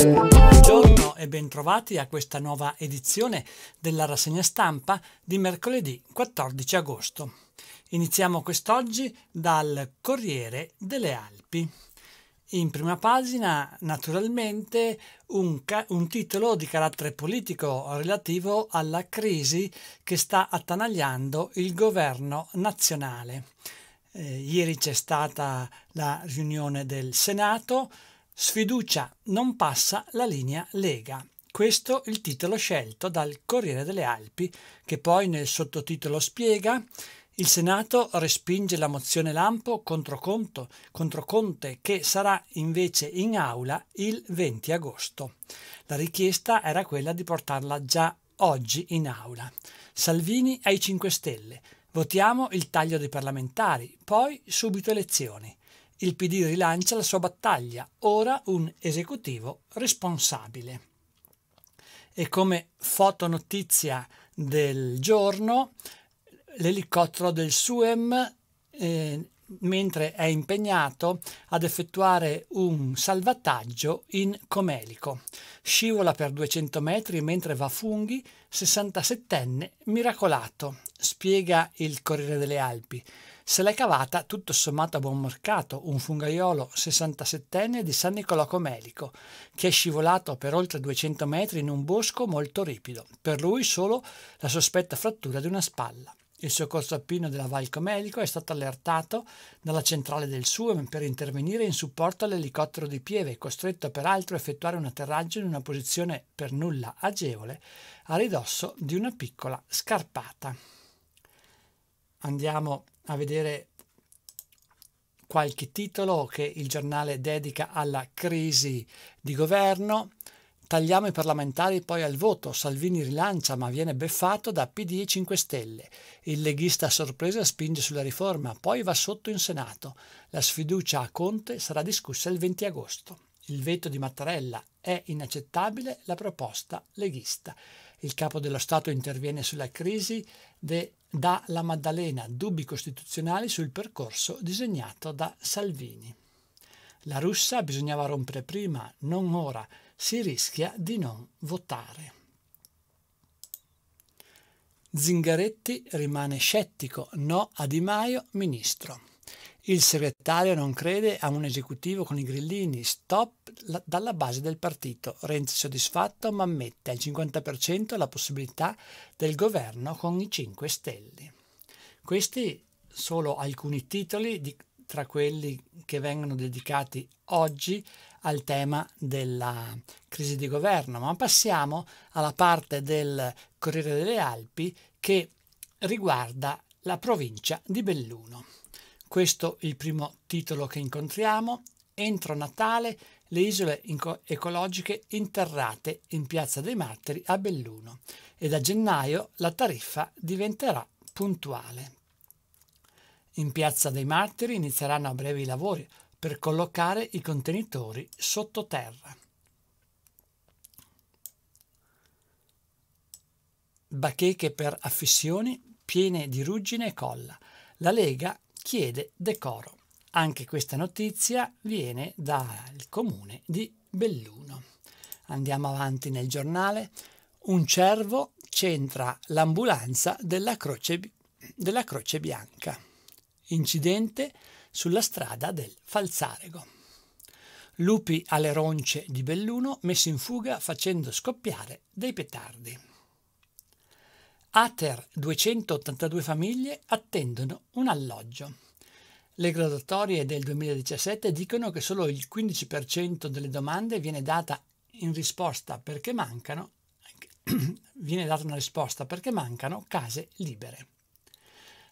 Buongiorno e bentrovati a questa nuova edizione della rassegna stampa di mercoledì 14 agosto. Iniziamo quest'oggi dal Corriere delle Alpi. In prima pagina, naturalmente, un, un, titolo di carattere politico relativo alla crisi che sta attanagliando il governo nazionale. Eh, ieri c'è stata la riunione del Senato, sfiducia non passa la linea Lega. Questo il titolo scelto dal Corriere delle Alpi, che poi nel sottotitolo spiega il Senato respinge la mozione Lampo contro, Conto, contro Conte, che sarà invece in aula il 20 agosto. La richiesta era quella di portarla già oggi in aula. Salvini ai 5 Stelle, Votiamo il taglio dei parlamentari, poi subito elezioni. Il PD rilancia la sua battaglia, ora un esecutivo responsabile. E come fotonotizia del giorno, l'elicottero del SUEM, eh, mentre è impegnato ad effettuare un salvataggio in Comelico. Scivola per 200 metri mentre va funghi, 67enne miracolato spiega il Corriere delle Alpi. Se l'è cavata tutto sommato a buon mercato un fungaiolo 67enne di San Nicolò Comelico, che è scivolato per oltre 200 metri in un bosco molto ripido, per lui solo la sospetta frattura di una spalla. Il soccorso alpino della Val Comelico è stato allertato dalla centrale del SUEM per intervenire in supporto all'elicottero di Pieve, costretto peraltro a effettuare un atterraggio in una posizione per nulla agevole a ridosso di una piccola scarpata andiamo a vedere qualche titolo che il giornale dedica alla crisi di governo. Tagliamo i parlamentari poi al voto. Salvini rilancia ma viene beffato da PD e 5 Stelle. Il leghista a sorpresa spinge sulla riforma, poi va sotto in Senato. La sfiducia a Conte sarà discussa il 20 agosto. Il veto di Mattarella è inaccettabile la proposta leghista. Il capo dello Stato interviene sulla crisi de dà la Maddalena dubbi costituzionali sul percorso disegnato da Salvini. La russa bisognava rompere prima, non ora, si rischia di non votare. Zingaretti rimane scettico, no a Di Maio, ministro. Il segretario non crede a un esecutivo con i grillini. Stop la, dalla base del partito. Renzi soddisfatto ma ammette al 50% la possibilità del governo con i 5 Stelle. Questi solo alcuni titoli di, tra quelli che vengono dedicati oggi al tema della crisi di governo, ma passiamo alla parte del Corriere delle Alpi che riguarda la provincia di Belluno. Questo è il primo titolo che incontriamo. Entro Natale le isole ecologiche interrate in Piazza dei Martiri a Belluno e da gennaio la tariffa diventerà puntuale. In Piazza dei Martiri inizieranno a breve i lavori per collocare i contenitori sottoterra. Bacheche per affissioni piene di ruggine e colla. La Lega chiede decoro. Anche questa notizia viene dal comune di Belluno. Andiamo avanti nel giornale. Un cervo centra l'ambulanza della Croce, della Croce Bianca. Incidente sulla strada del Falzarego. Lupi alle ronce di Belluno messi in fuga facendo scoppiare dei petardi. Ater 282 famiglie attendono un alloggio. Le graduatorie del 2017 dicono che solo il 15% delle domande viene data in risposta perché mancano viene data una risposta perché mancano case libere.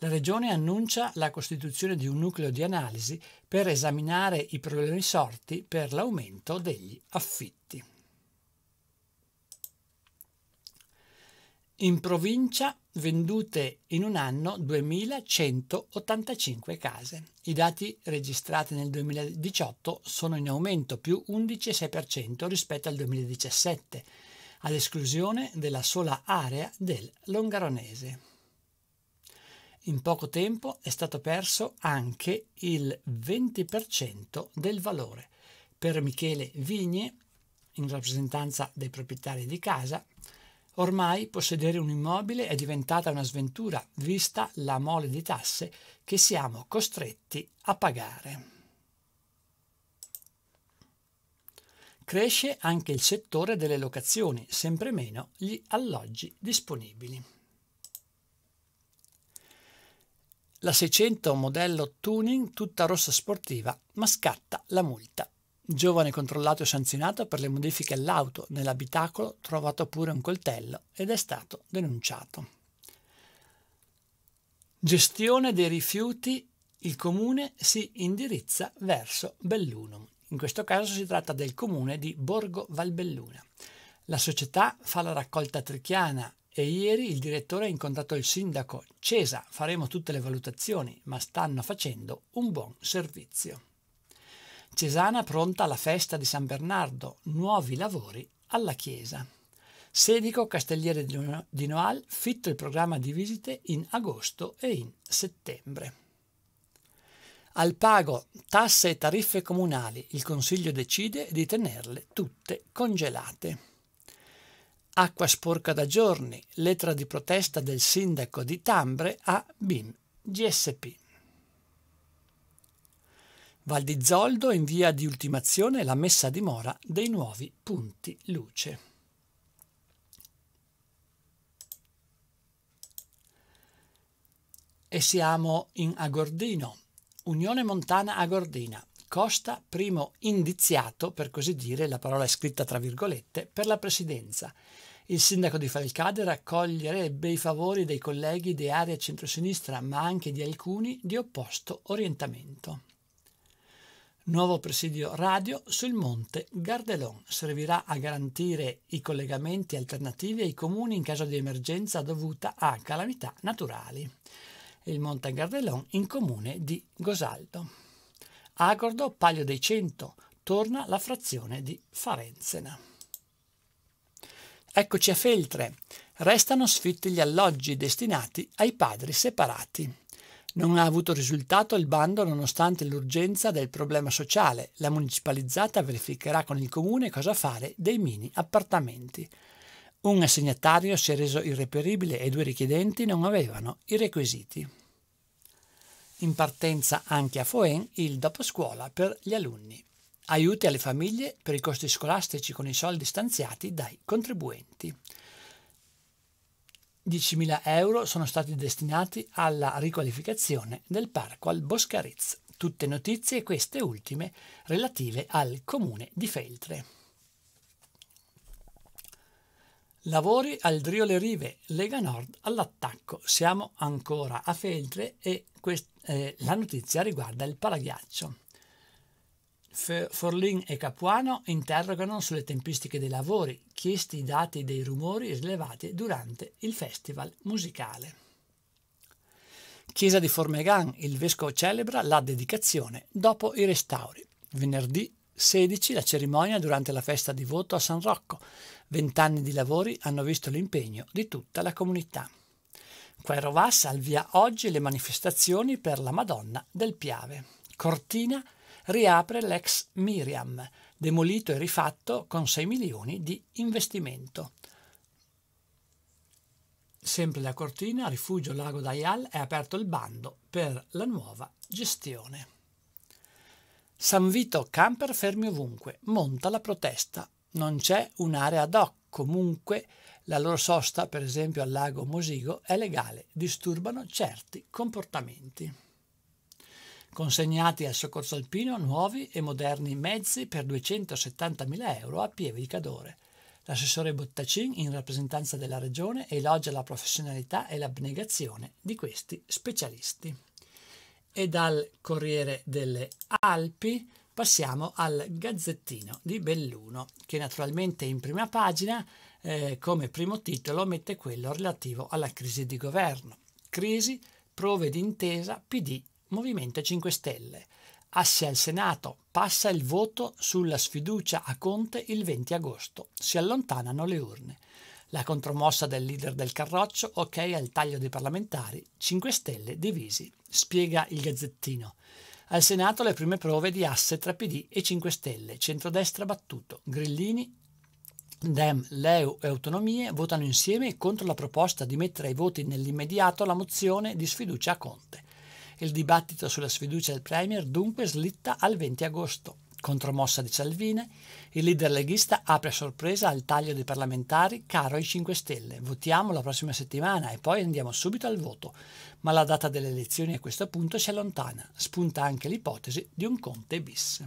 La Regione annuncia la costituzione di un nucleo di analisi per esaminare i problemi sorti per l'aumento degli affitti. In provincia vendute in un anno 2185 case. I dati registrati nel 2018 sono in aumento più 11,6% rispetto al 2017, all'esclusione della sola area del Longaronese. In poco tempo è stato perso anche il 20% del valore. Per Michele Vigne, in rappresentanza dei proprietari di casa, Ormai possedere un immobile è diventata una sventura, vista la mole di tasse che siamo costretti a pagare. Cresce anche il settore delle locazioni, sempre meno gli alloggi disponibili. La 600 modello tuning tutta rossa sportiva, ma scatta la multa Giovane controllato e sanzionato per le modifiche all'auto, nell'abitacolo trovato pure un coltello ed è stato denunciato. Gestione dei rifiuti. Il comune si indirizza verso Bellunum. In questo caso si tratta del comune di Borgo Valbelluna. La società fa la raccolta trichiana e ieri il direttore ha incontrato il sindaco Cesa. Faremo tutte le valutazioni, ma stanno facendo un buon servizio. Cesana pronta alla festa di San Bernardo, nuovi lavori alla chiesa. Sedico Castelliere di Noal, fitto il programma di visite in agosto e in settembre. Al pago tasse e tariffe comunali, il Consiglio decide di tenerle tutte congelate. Acqua sporca da giorni, lettera di protesta del sindaco di Tambre a BIM GSP. Val di Zoldo in via di ultimazione la messa a dimora dei nuovi punti luce. E siamo in Agordino, Unione Montana Agordina. Costa, primo indiziato, per così dire, la parola è scritta tra virgolette, per la presidenza. Il sindaco di Falcade raccoglierebbe i favori dei colleghi di area centrosinistra, ma anche di alcuni di opposto orientamento. Nuovo presidio radio sul monte Gardelon servirà a garantire i collegamenti alternativi ai comuni in caso di emergenza dovuta a calamità naturali. Il monte Gardelon in comune di Gosaldo. Agordo, Paglio dei Cento, torna la frazione di Farenzena. Eccoci a Feltre. Restano sfitti gli alloggi destinati ai padri separati. Non ha avuto risultato il bando nonostante l'urgenza del problema sociale. La municipalizzata verificherà con il comune cosa fare dei mini appartamenti. Un assegnatario si è reso irreperibile e due richiedenti non avevano i requisiti. In partenza anche a Foen il dopo scuola per gli alunni. Aiuti alle famiglie per i costi scolastici con i soldi stanziati dai contribuenti. 10.000 euro sono stati destinati alla riqualificazione del parco al Boscarizzo. Tutte notizie, queste ultime, relative al comune di Feltre. Lavori al Driole Rive, Lega Nord all'attacco. Siamo ancora a Feltre e quest- eh, la notizia riguarda il paraghiaccio. Forlin e Capuano interrogano sulle tempistiche dei lavori, chiesti i dati dei rumori rilevati durante il festival musicale. Chiesa di Formegan, il vescovo celebra la dedicazione dopo i restauri. Venerdì 16 la cerimonia durante la festa di voto a San Rocco. Vent'anni di lavori hanno visto l'impegno di tutta la comunità. Quairovassa avvia oggi le manifestazioni per la Madonna del Piave. Cortina riapre l'ex Miriam, demolito e rifatto con 6 milioni di investimento. Sempre da Cortina, Rifugio Lago d'Aial è aperto il bando per la nuova gestione. San Vito camper fermi ovunque, monta la protesta. Non c'è un'area ad hoc, comunque la loro sosta, per esempio al lago Mosigo, è legale, disturbano certi comportamenti consegnati al soccorso alpino nuovi e moderni mezzi per 270.000 euro a Pieve di Cadore. L'assessore Bottacin, in rappresentanza della regione, elogia la professionalità e l'abnegazione di questi specialisti. E dal Corriere delle Alpi passiamo al Gazzettino di Belluno, che naturalmente in prima pagina, eh, come primo titolo, mette quello relativo alla crisi di governo. Crisi, prove d'intesa, PD Movimento 5 Stelle. Asse al Senato, passa il voto sulla sfiducia a Conte il 20 agosto. Si allontanano le urne. La contromossa del leader del Carroccio, ok al taglio dei parlamentari, 5 Stelle divisi, spiega il Gazzettino. Al Senato le prime prove di asse tra PD e 5 Stelle, centrodestra battuto, Grillini, Dem, Leu e Autonomie votano insieme contro la proposta di mettere ai voti nell'immediato la mozione di sfiducia a Conte. Il dibattito sulla sfiducia del Premier dunque slitta al 20 agosto. Contromossa di Salvini, il leader leghista apre a sorpresa al taglio dei parlamentari caro ai 5 Stelle. Votiamo la prossima settimana e poi andiamo subito al voto. Ma la data delle elezioni a questo punto si allontana. Spunta anche l'ipotesi di un Conte bis.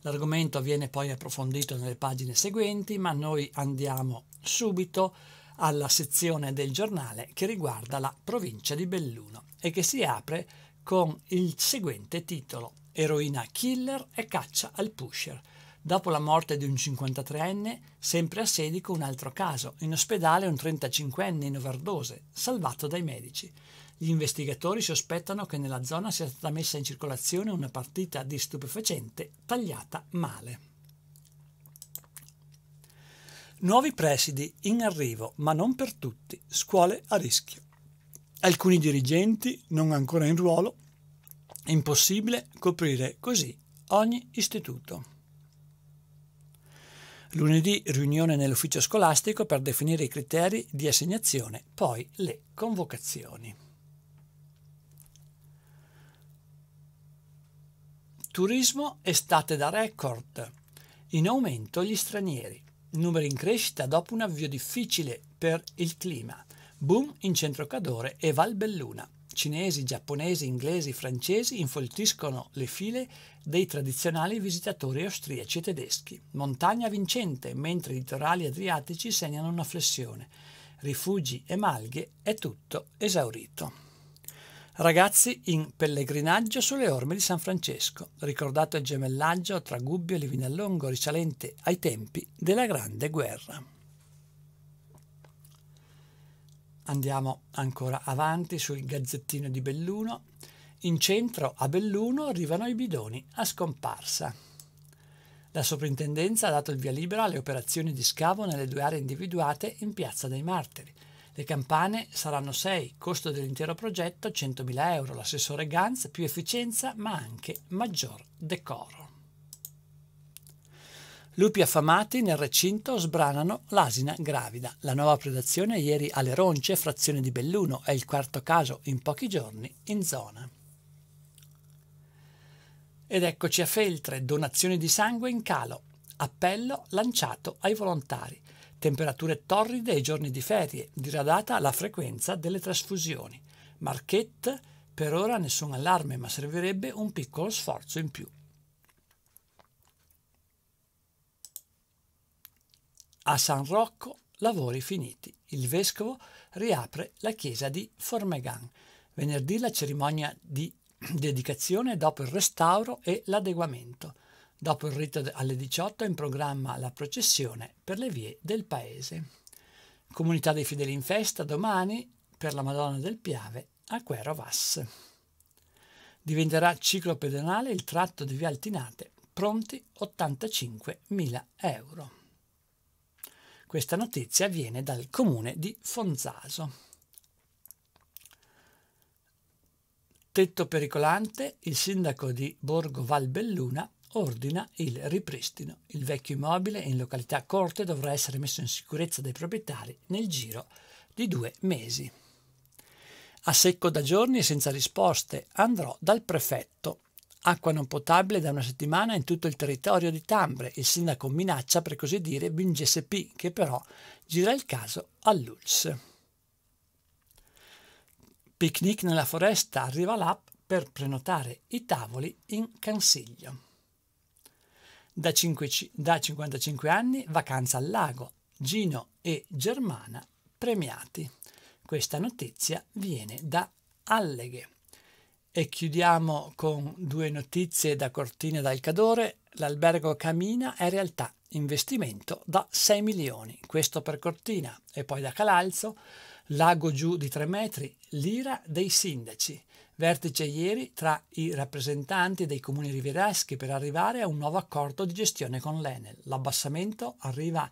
L'argomento viene poi approfondito nelle pagine seguenti, ma noi andiamo subito alla sezione del giornale che riguarda la provincia di Belluno e che si apre con il seguente titolo Eroina killer e caccia al pusher. Dopo la morte di un 53enne, sempre a Sedico un altro caso, in ospedale un 35enne in overdose, salvato dai medici. Gli investigatori sospettano che nella zona sia stata messa in circolazione una partita di stupefacente tagliata male. Nuovi presidi in arrivo, ma non per tutti, scuole a rischio. Alcuni dirigenti non ancora in ruolo, è impossibile coprire così ogni istituto. Lunedì riunione nell'ufficio scolastico per definire i criteri di assegnazione, poi le convocazioni. Turismo estate da record. In aumento gli stranieri numeri in crescita dopo un avvio difficile per il clima, boom in centro Cadore e Valbelluna. Cinesi, giapponesi, inglesi, francesi infoltiscono le file dei tradizionali visitatori austriaci e tedeschi. Montagna vincente, mentre i litorali adriatici segnano una flessione. Rifugi e malghe è tutto esaurito. Ragazzi in pellegrinaggio sulle orme di San Francesco, ricordato il gemellaggio tra Gubbio e Livinallongo risalente ai tempi della Grande Guerra. Andiamo ancora avanti sul gazzettino di Belluno. In centro a Belluno arrivano i bidoni a scomparsa. La soprintendenza ha dato il via libera alle operazioni di scavo nelle due aree individuate in Piazza dei Martiri, le campane saranno 6, costo dell'intero progetto 100.000 euro, l'assessore Ganz più efficienza ma anche maggior decoro. Lupi affamati nel recinto sbranano l'asina gravida. La nuova predazione ieri alle Ronce, frazione di Belluno, è il quarto caso in pochi giorni in zona. Ed eccoci a Feltre, donazioni di sangue in calo. Appello lanciato ai volontari temperature torride e giorni di ferie, diradata la frequenza delle trasfusioni. Marchette, per ora nessun allarme, ma servirebbe un piccolo sforzo in più. A San Rocco lavori finiti. Il vescovo riapre la chiesa di Formegan. Venerdì la cerimonia di dedicazione dopo il restauro e l'adeguamento. Dopo il rito alle 18 è in programma la processione per le vie del paese. Comunità dei fedeli in festa domani per la Madonna del Piave a Quero Vas. Diventerà ciclo pedonale il tratto di Via Altinate, pronti 85.000 euro. Questa notizia viene dal comune di Fonzaso. Tetto pericolante, il sindaco di Borgo Valbelluna ordina il ripristino. Il vecchio immobile in località Corte dovrà essere messo in sicurezza dai proprietari nel giro di due mesi. A secco da giorni e senza risposte andrò dal prefetto. Acqua non potabile da una settimana in tutto il territorio di Tambre. Il sindaco minaccia, per così dire, BinGSP, che però gira il caso all'ULS. Picnic nella foresta, arriva l'app per prenotare i tavoli in consiglio. Da, 5, da 55 anni vacanza al lago, Gino e Germana premiati. Questa notizia viene da Alleghe. E chiudiamo con due notizie da Cortina d'Alcadore. L'albergo Camina è realtà investimento da 6 milioni, questo per Cortina e poi da Calalzo, lago giù di 3 metri, l'ira dei sindaci, vertice ieri tra i rappresentanti dei comuni rivieraschi per arrivare a un nuovo accordo di gestione con l'Enel. L'abbassamento arriva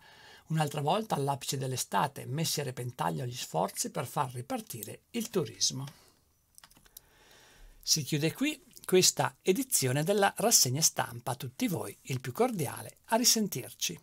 un'altra volta all'apice dell'estate, messi a repentaglio gli sforzi per far ripartire il turismo. Si chiude qui questa edizione della rassegna stampa. A tutti voi il più cordiale a risentirci.